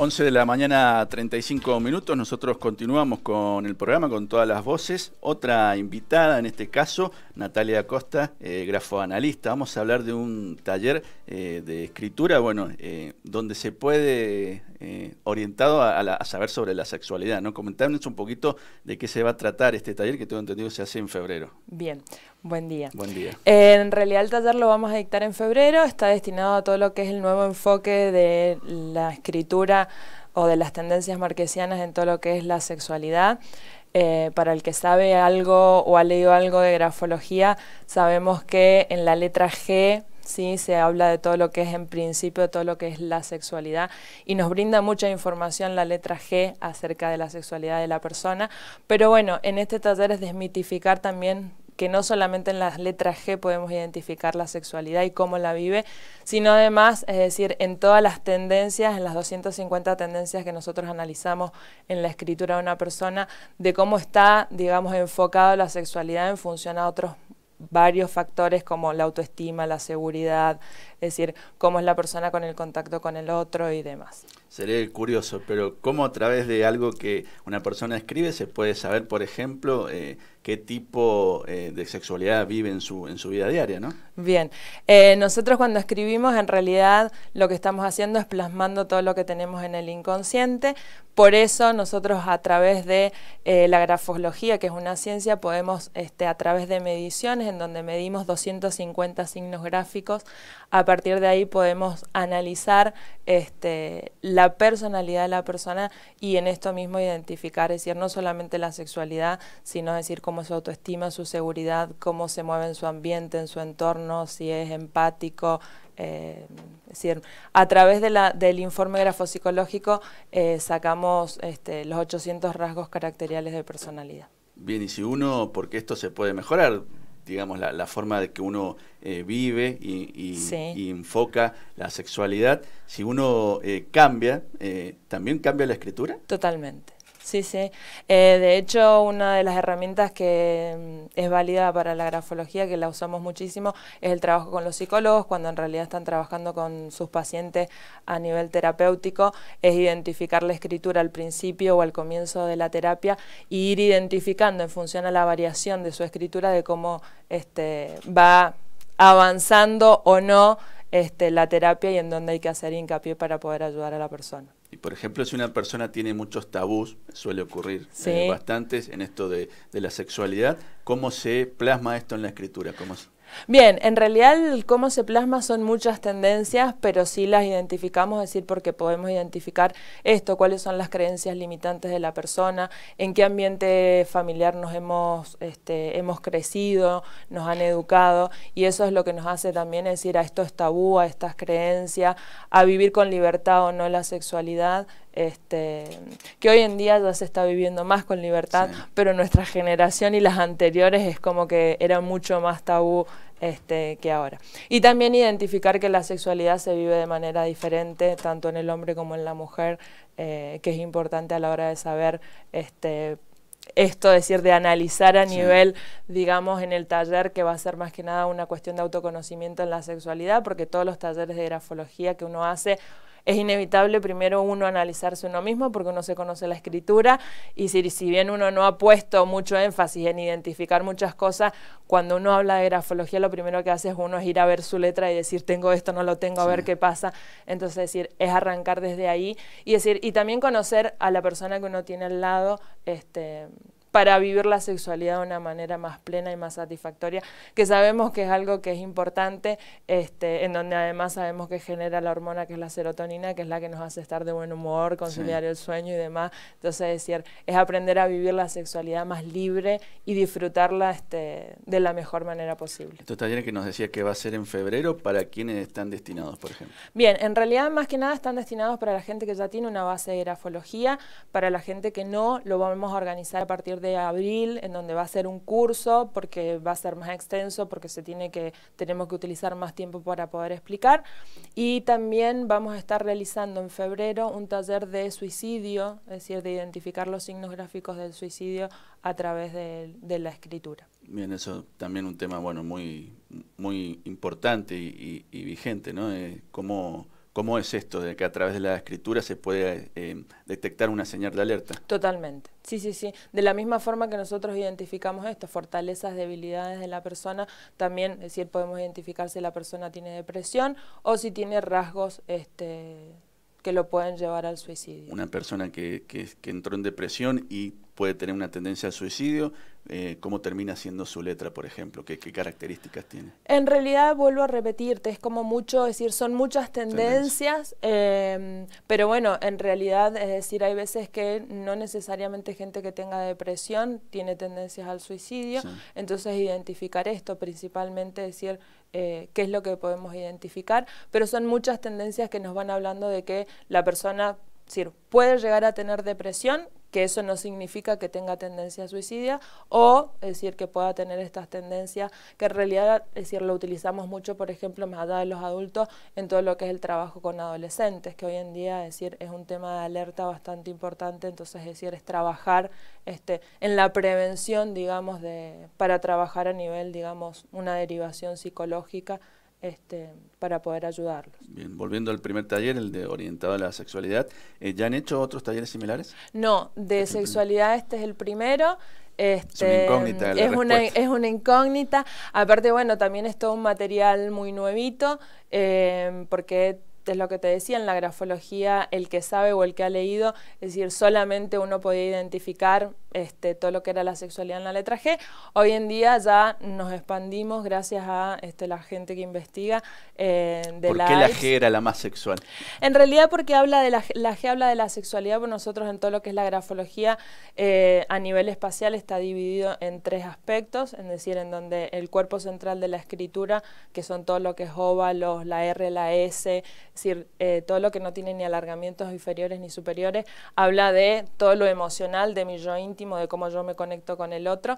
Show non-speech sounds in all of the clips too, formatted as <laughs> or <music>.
11 de la mañana, 35 minutos. Nosotros continuamos con el programa, con todas las voces. Otra invitada, en este caso, Natalia Costa, eh, grafoanalista. Vamos a hablar de un taller eh, de escritura, bueno, eh, donde se puede, orientado a, saber sobre la sexualidad, ¿no? un poquito de qué se va a tratar este taller que tengo entendido se hace en febrero. Bien. Buen día. día. En realidad el taller lo vamos a dictar en febrero, está destinado a todo lo que es el nuevo enfoque de la escritura o de las tendencias marquesianas en todo lo que es la sexualidad. Eh, para el que sabe algo o ha leído algo de grafología, sabemos que en la letra G ¿sí? se habla de todo lo que es en principio, todo lo que es la sexualidad y nos brinda mucha información la letra G acerca de la sexualidad de la persona. Pero bueno, en este taller es desmitificar también que no solamente en las letras G podemos identificar la sexualidad y cómo la vive, sino además, es decir, en todas las tendencias, en las 250 tendencias que nosotros analizamos en la escritura de una persona, de cómo está, digamos, enfocado la sexualidad en función a otros varios factores como la autoestima, la seguridad, es decir, cómo es la persona con el contacto con el otro y demás. Sería curioso, pero ¿cómo a través de algo que una persona escribe se puede saber, por ejemplo, eh, qué tipo eh, de sexualidad vive en su, en su vida diaria, ¿no? Bien, eh, nosotros cuando escribimos en realidad lo que estamos haciendo es plasmando todo lo que tenemos en el inconsciente, por eso nosotros a través de eh, la grafología, que es una ciencia, podemos este, a través de mediciones en donde medimos 250 signos gráficos, a partir de ahí podemos analizar este, la personalidad de la persona y en esto mismo identificar, es decir, no solamente la sexualidad, sino decir cómo su autoestima, su seguridad, cómo se mueve en su ambiente, en su entorno, si es empático. es eh, a través del informe grafopsicológico eh, sacamos este, los 800 rasgos caracteriales de personalidad. Bien, y si uno, porque esto se puede mejorar, digamos, la, forma de que uno eh, vive y, y, enfoca la sexualidad, si uno cambia, ¿también cambia la escritura? Totalmente. Sí, sí. Eh, de hecho, una de las herramientas que mm, es válida para la grafología, que la usamos muchísimo, es el trabajo con los psicólogos, cuando en realidad están trabajando con sus pacientes a nivel terapéutico, es identificar la escritura al principio o al comienzo de la terapia e ir identificando en función a la variación de su escritura de cómo este, va avanzando o no este, la terapia y en dónde hay que hacer hincapié para poder ayudar a la persona. Y por ejemplo, si una persona tiene muchos tabús, suele ocurrir eh, bastantes en esto de, la sexualidad, ¿cómo se plasma esto en la escritura? ¿Cómo Bien, en realidad el cómo se plasma son muchas tendencias, pero sí las identificamos, es decir, porque podemos identificar esto, cuáles son las creencias limitantes de la persona, en qué ambiente familiar nos hemos, este, hemos crecido, nos han educado, y eso es lo que nos hace también decir a esto es tabú, a estas creencias, a vivir con libertad o no la sexualidad, este, que hoy en día ya se está viviendo más con libertad, pero nuestra generación y las anteriores es como que era mucho más tabú este, que ahora. Y también identificar que la sexualidad se vive de manera diferente, tanto en el hombre como en la mujer, eh, que es importante a la hora de saber este, esto, decir, de analizar a nivel, digamos, en el taller, que va a ser más que nada una cuestión de autoconocimiento en la sexualidad, porque todos los talleres de grafología que uno hace es inevitable primero uno analizarse uno mismo porque uno se conoce la escritura y si, bien uno no ha puesto mucho énfasis en identificar muchas cosas, cuando uno habla de grafología lo primero que hace es uno es ir a ver su letra y decir tengo esto, no lo tengo, a ver qué pasa. Entonces decir, es arrancar desde ahí y decir, y también conocer a la persona que uno tiene al lado, este para vivir la sexualidad de una manera más plena y más satisfactoria, que sabemos que es algo que es importante, este, en donde además sabemos que genera la hormona que es la serotonina, que es la que nos hace estar de buen humor, conciliar el sueño y demás. Entonces, es decir, es aprender a vivir la sexualidad más libre y disfrutarla este, de la mejor manera posible. Estos talleres que nos decía que va a ser en febrero, ¿para quiénes están destinados, por ejemplo? Bien, en realidad más que nada están destinados para la gente que ya tiene una base de grafología, para la gente que no, lo vamos a organizar a partir de abril, en donde va a ser un curso, porque va a ser más extenso, porque se tiene que, tenemos que utilizar más tiempo para poder explicar. Y también vamos a estar realizando en febrero un taller de suicidio, es decir, de identificar los signos gráficos del suicidio a través de, de la escritura. Bien, eso también un tema bueno muy, muy importante y, vigente, ¿no? Eh, cómo ¿Cómo es esto de que a través de la escritura se puede eh, detectar una señal de alerta? Totalmente. Sí, sí, sí. De la misma forma que nosotros identificamos estas fortalezas, debilidades de la persona, también es decir, podemos identificar si la persona tiene depresión o si tiene rasgos este, que lo pueden llevar al suicidio. Una persona que, entró en depresión y puede tener una tendencia al suicidio, eh, ¿cómo termina siendo su letra, por ejemplo? ¿Qué, ¿Qué, características tiene? En realidad, vuelvo a repetirte, es como mucho, es decir, son muchas tendencias, em, pero bueno, en realidad, es decir, hay veces que no necesariamente gente que tenga depresión tiene tendencias al suicidio, entonces identificar esto principalmente, decir, eh, qué es lo que podemos identificar, pero son muchas tendencias que nos van hablando de que la persona puede llegar a tener depresión que eso no significa que tenga tendencia a suicidio o decir que pueda tener estas tendencias que en realidad es decir lo utilizamos mucho por ejemplo más allá de los adultos en todo lo que es el trabajo con adolescentes que hoy en día es decir es un tema de alerta bastante importante entonces es decir es trabajar este en la prevención digamos de para trabajar a nivel digamos una derivación psicológica este, para poder ayudarlos. Bien, volviendo al primer taller, el de orientado a la sexualidad, eh, ¿ya han hecho otros talleres similares? No, de sexualidad este es el primero. Este, es una incógnita. Es una, es una, incógnita. Aparte, bueno, también es todo un material muy nuevito, eh, porque es lo que te decía en la grafología, el que sabe o el que ha leído, es decir, solamente uno podía identificar este, todo lo que era la sexualidad en la letra G. Hoy en día ya nos expandimos gracias a este, la gente que investiga. Eh, de ¿Por la qué la G era la más sexual? En realidad porque habla de la, G habla de la sexualidad, por pues nosotros en todo lo que es la grafología eh, a nivel espacial está dividido en tres aspectos, es decir, en donde el cuerpo central de la escritura, que son todo lo que es óvalos, la R, la S, es decir, eh, todo lo que no tiene ni alargamientos inferiores ni superiores, habla de todo lo emocional, de mi yo íntimo, de cómo yo me conecto con el otro.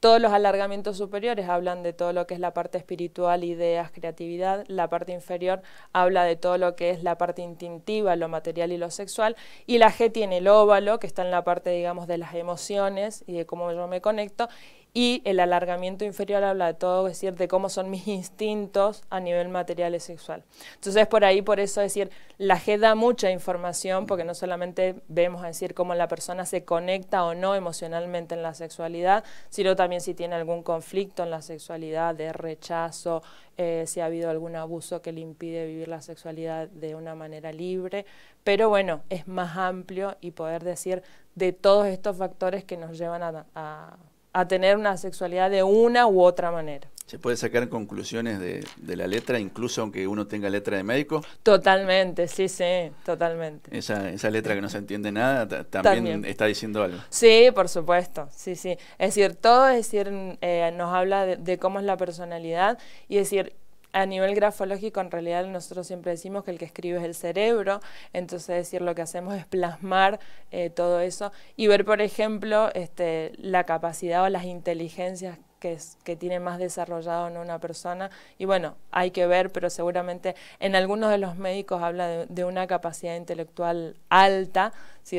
Todos los alargamientos superiores hablan de todo lo que es la parte espiritual, ideas, creatividad. La parte inferior habla de todo lo que es la parte instintiva, lo material y lo sexual. Y la G tiene el óvalo, que está en la parte, digamos, de las emociones y de cómo yo me conecto. Y el alargamiento inferior habla de todo, es decir, de cómo son mis instintos a nivel material y sexual. Entonces, por ahí, por eso es decir, la G da mucha información, porque no solamente vemos, a decir, cómo la persona se conecta o no emocionalmente en la sexualidad, sino también si tiene algún conflicto en la sexualidad, de rechazo, eh, si ha habido algún abuso que le impide vivir la sexualidad de una manera libre. Pero bueno, es más amplio y poder decir de todos estos factores que nos llevan a a tener una sexualidad de una u otra manera. ¿Se puede sacar conclusiones de, la letra, incluso aunque uno tenga letra de médico? Totalmente, sí, sí, totalmente. Esa, letra que no se entiende nada también, está diciendo algo. Sí, por supuesto, sí, sí. Es decir, todo es decir, eh, nos habla de, cómo es la personalidad y decir, a nivel grafológico, en realidad nosotros siempre decimos que el que escribe es el cerebro, entonces decir lo que hacemos es plasmar eh, todo eso y ver, por ejemplo, este, la capacidad o las inteligencias que, que tiene más desarrollado en una persona. Y bueno, hay que ver, pero seguramente en algunos de los médicos habla de, una capacidad intelectual alta, es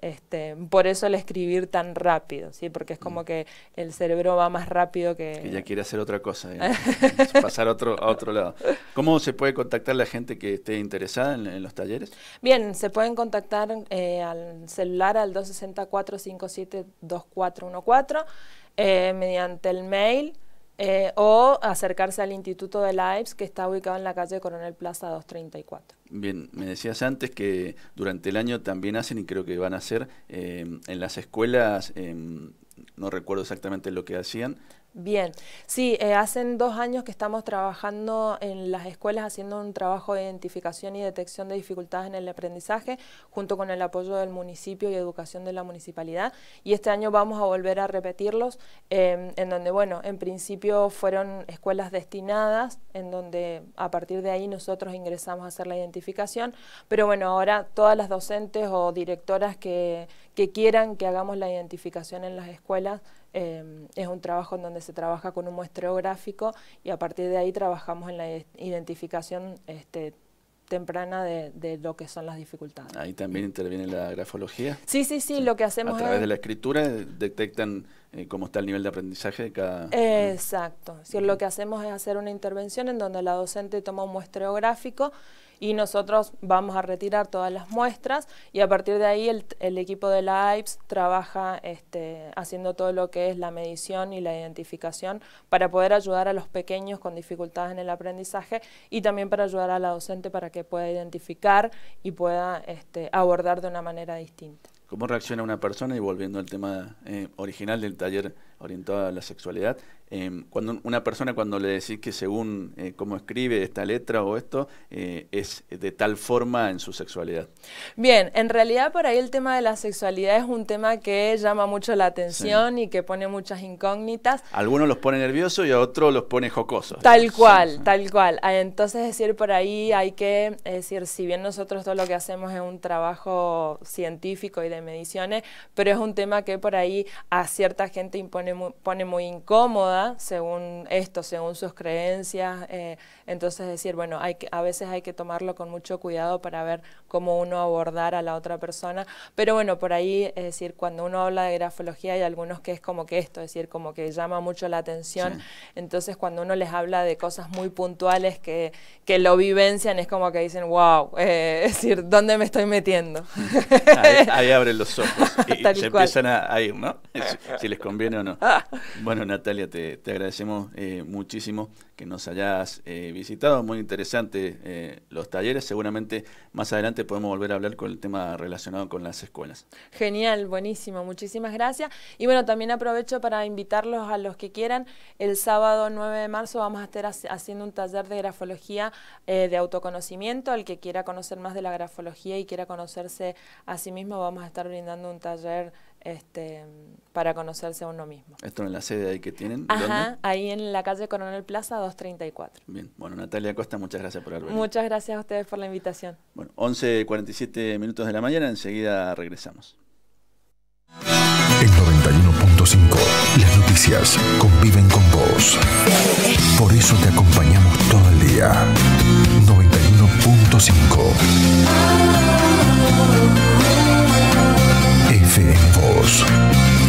este, por eso el escribir tan rápido, porque es mm. como que el cerebro va más rápido que... Que ya quiere hacer otra cosa, <laughs> pasar a otro lado. ¿Cómo se puede contactar la gente que esté interesada en, los talleres? Bien, se pueden contactar eh, al celular al 264-572414 eh, mediante el mail eh, o acercarse al Instituto de la que está ubicado en la calle Coronel Plaza 234. Bien, me decías antes que durante el año también hacen, y creo que van a hacer, eh, en las escuelas, em, no recuerdo exactamente lo que hacían, Bien, sí, eh, hacen dos años que estamos trabajando en las escuelas haciendo un trabajo de identificación y detección de dificultades en el aprendizaje, junto con el apoyo del municipio y educación de la municipalidad. Y este año vamos a volver a repetirlos, em, en donde, bueno, en principio fueron escuelas destinadas, en donde a partir de ahí nosotros ingresamos a hacer la identificación. Pero bueno, ahora todas las docentes o directoras que quieran que hagamos la identificación en las escuelas, Em, es un trabajo en donde se trabaja con un muestreo gráfico y a partir de ahí trabajamos en la identificación este, temprana de, lo que son las dificultades. Ahí también interviene la grafología. Sí, sí, sí, lo que hacemos A través de la escritura eh, detectan eh, cómo está el nivel de aprendizaje de cada... Exacto. Sí, Lo que hacemos es hacer una intervención en donde la docente toma un muestreo gráfico y nosotros vamos a retirar todas las muestras y a partir de ahí el, equipo de la AIPS trabaja este, haciendo todo lo que es la medición y la identificación para poder ayudar a los pequeños con dificultades en el aprendizaje y también para ayudar a la docente para que pueda identificar y pueda este, abordar de una manera distinta. ¿Cómo reacciona una persona? Y volviendo al tema eh, original del taller orientada a la sexualidad. Em, cuando una persona cuando le decís que según eh, cómo escribe esta letra o esto, eh, es de tal forma en su sexualidad. Bien, en realidad por ahí el tema de la sexualidad es un tema que llama mucho la atención y que pone muchas incógnitas. algunos los pone nerviosos y a otros los pone jocosos. Tal cual, tal cual. Ah, entonces decir por ahí hay que decir, si bien nosotros todo lo que hacemos es un trabajo científico y de mediciones, pero es un tema que por ahí a cierta gente impone pone muy, incómoda según esto, según sus creencias. Eh, entonces decir, bueno, hay que, a veces hay que tomarlo con mucho cuidado para ver cómo uno abordar a la otra persona. Pero bueno, por ahí, es decir, cuando uno habla de grafología hay algunos que es como que esto, es decir, como que llama mucho la atención. Entonces cuando uno les habla de cosas muy puntuales que, que lo vivencian, es como que dicen, wow, <laughs> es decir, ¿dónde me estoy metiendo? Ahí, abren los ojos <laughs> y se empiezan a, ir, ¿no? Si, les conviene o no. Ah. Bueno, Natalia, te, te agradecemos eh, muchísimo que nos hayas eh, visitado. Muy interesantes eh, los talleres. Seguramente más adelante podemos volver a hablar con el tema relacionado con las escuelas. Genial, buenísimo. Muchísimas gracias. Y bueno, también aprovecho para invitarlos a los que quieran. El sábado 9 de marzo vamos a estar haciendo un taller de grafología eh, de autoconocimiento. al que quiera conocer más de la grafología y quiera conocerse a sí mismo, vamos a estar brindando un taller este, para conocerse a uno mismo. ¿Esto en la sede ahí que tienen? Ajá, ahí en la calle Coronel Plaza 234. Bien, bueno, Natalia Costa, muchas gracias por haber venido. Muchas gracias a ustedes por la invitación. Bueno, 11.47 minutos de la mañana, enseguida regresamos. El 91.5, las noticias conviven con vos. Por eso te acompañamos todo el día. 91.5. você